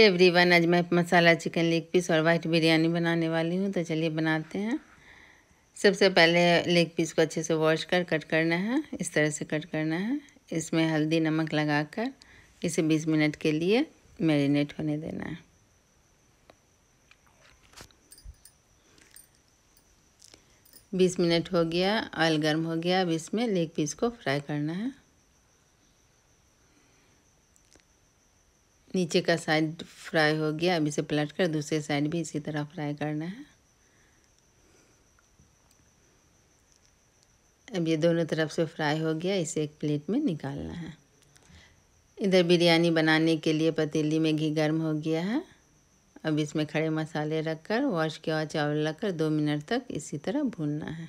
every one आज मैं masala chicken leg piece और वाइट बिरयानी बनाने वाली हूँ तो चलिए बनाते हैं सबसे पहले लेग पीस को अच्छे से वॉश कर कट करना है इस तरह से कट करना है इसमें हल्दी नमक लगाकर इसे 20 मिनट के लिए मैरिनेट होने देना है बीस मिनट हो गया ऑयल गर्म हो गया अब इसमें लेग पीस को फ्राई करना है नीचे का साइड फ्राई हो गया अब इसे पलट कर दूसरे साइड भी इसी तरह फ्राई करना है अब ये दोनों तरफ से फ्राई हो गया इसे एक प्लेट में निकालना है इधर बिरयानी बनाने के लिए पतीली में घी गर्म हो गया है अब इसमें खड़े मसाले रखकर वॉश किया हुआ चावल रखकर दो मिनट तक इसी तरह भूनना है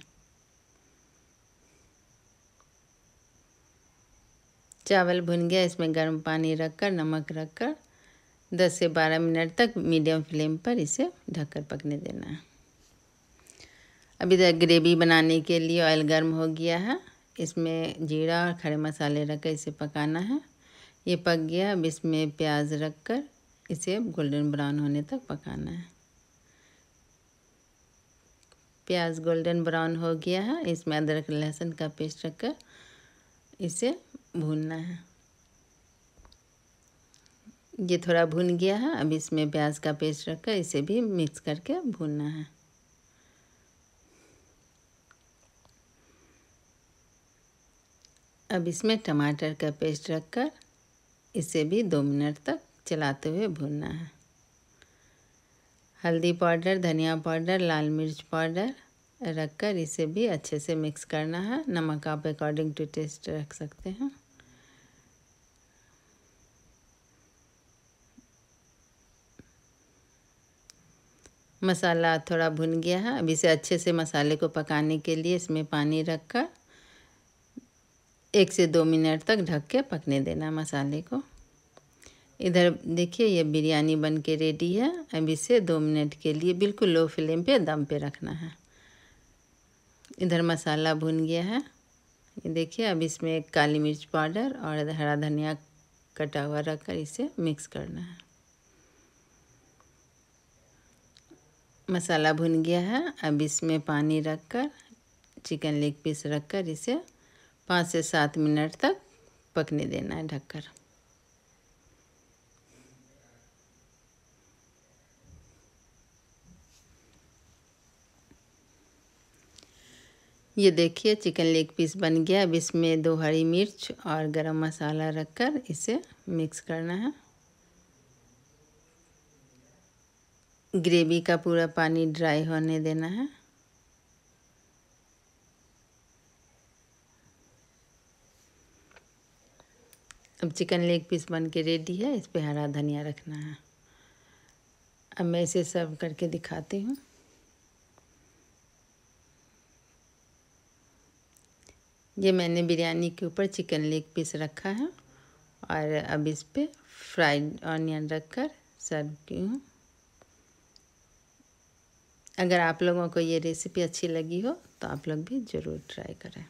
चावल भुन गया इसमें गर्म पानी रखकर नमक रखकर 10 से 12 मिनट तक मीडियम फ्लेम पर इसे ढककर पकने देना है अभी तक ग्रेवी बनाने के लिए ऑयल गर्म हो गया है इसमें जीरा और खड़े मसाले रखकर इसे पकाना है ये पक गया अब इसमें प्याज रखकर इसे गोल्डन ब्राउन होने तक पकाना है प्याज गोल्डन ब्राउन हो गया है इसमें अदरक लहसुन का पेस्ट रखकर इसे भूनना है ये थोड़ा भून गया है अब इसमें प्याज का पेस्ट रखकर इसे भी मिक्स करके भूनना है अब इसमें टमाटर का पेस्ट रखकर इसे भी दो मिनट तक चलाते हुए भूनना है हल्दी पाउडर धनिया पाउडर लाल मिर्च पाउडर रखकर इसे भी अच्छे से मिक्स करना है नमक आप अकॉर्डिंग टू टेस्ट रख सकते हैं मसाला थोड़ा भुन गया है अब इसे अच्छे से मसाले को पकाने के लिए इसमें पानी रखकर एक से दो मिनट तक ढक के पकने देना मसाले को इधर देखिए ये बिरयानी बन के रेडी है अब इसे दो मिनट के लिए बिल्कुल लो फ्लेम पे दम पे रखना है इधर मसाला भुन गया है ये देखिए अब इसमें काली मिर्च पाउडर और हरा धनिया कटा हुआ रखकर इसे मिक्स करना है मसाला भुन गया है अब इसमें पानी रखकर चिकन लेग पीस रखकर इसे पाँच से सात मिनट तक पकने देना है ढककर ये देखिए चिकन लेग पीस बन गया अब इसमें दो हरी मिर्च और गरम मसाला रखकर इसे मिक्स करना है ग्रेवी का पूरा पानी ड्राई होने देना है अब चिकन लेग पीस बन के रेडी है इस पर हरा धनिया रखना है अब मैं इसे सर्व करके दिखाती हूँ ये मैंने बिरयानी के ऊपर चिकन लेग पीस रखा है और अब इस पर फ्राइड ऑनियन रख कर सर्व की हूँ अगर आप लोगों को ये रेसिपी अच्छी लगी हो तो आप लोग भी ज़रूर ट्राई करें